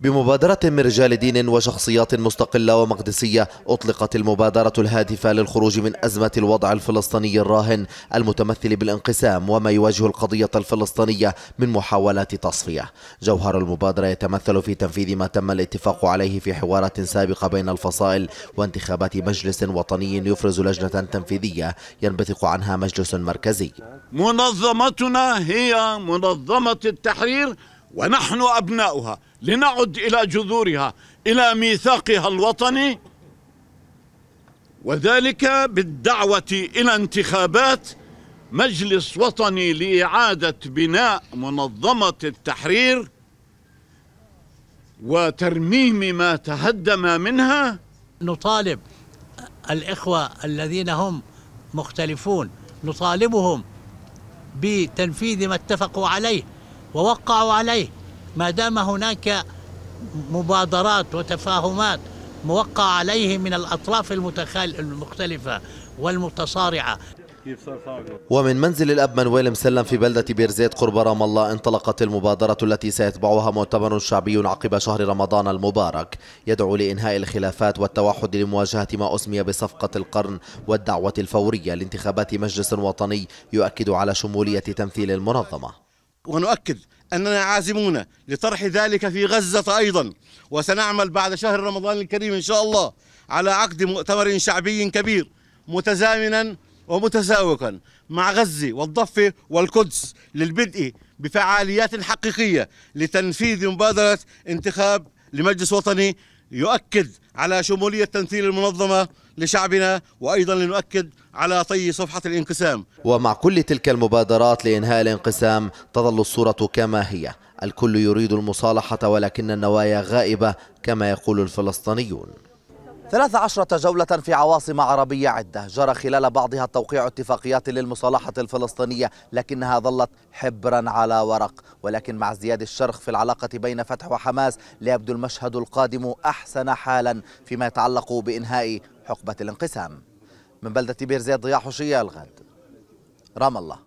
بمبادرة من رجال دين وشخصيات مستقلة ومقدسية أطلقت المبادرة الهادفة للخروج من أزمة الوضع الفلسطيني الراهن المتمثل بالانقسام وما يواجه القضية الفلسطينية من محاولات تصفية جوهر المبادرة يتمثل في تنفيذ ما تم الاتفاق عليه في حوارات سابقة بين الفصائل وانتخابات مجلس وطني يفرز لجنة تنفيذية ينبثق عنها مجلس مركزي منظمتنا هي منظمة التحرير ونحن أبناؤها لنعد إلى جذورها إلى ميثاقها الوطني وذلك بالدعوة إلى انتخابات مجلس وطني لإعادة بناء منظمة التحرير وترميم ما تهدم منها نطالب الإخوة الذين هم مختلفون نطالبهم بتنفيذ ما اتفقوا عليه ووقعوا عليه ما دام هناك مبادرات وتفاهمات موقع عليه من الأطراف المختلفة والمتصارعة ومن منزل الأب منويل مسلم في بلدة بيرزيت قرب رام الله انطلقت المبادرة التي سيتبعها مؤتمر شعبي عقب شهر رمضان المبارك يدعو لإنهاء الخلافات والتوحد لمواجهة ما أسمي بصفقة القرن والدعوة الفورية لانتخابات مجلس وطني يؤكد على شمولية تمثيل المنظمة ونؤكد أننا عازمون لطرح ذلك في غزة أيضا وسنعمل بعد شهر رمضان الكريم إن شاء الله على عقد مؤتمر شعبي كبير متزامنا ومتساوقا مع غزة والضفة والقدس للبدء بفعاليات حقيقية لتنفيذ مبادرة انتخاب لمجلس وطني يؤكد على شمولية تمثيل المنظمة لشعبنا وأيضا لنؤكد على طي صفحة الانقسام ومع كل تلك المبادرات لإنهاء الانقسام تظل الصورة كما هي الكل يريد المصالحة ولكن النوايا غائبة كما يقول الفلسطينيون ثلاث عشرة جولة في عواصم عربية عدة جرى خلال بعضها توقيع اتفاقيات للمصالحة الفلسطينية لكنها ظلت حبرا على ورق ولكن مع ازدياد الشرخ في العلاقة بين فتح وحماس ليبدو المشهد القادم أحسن حالا فيما يتعلق بإنهاء حقبة الانقسام من بلدة بيرزيت ضياح حشية الغد رام الله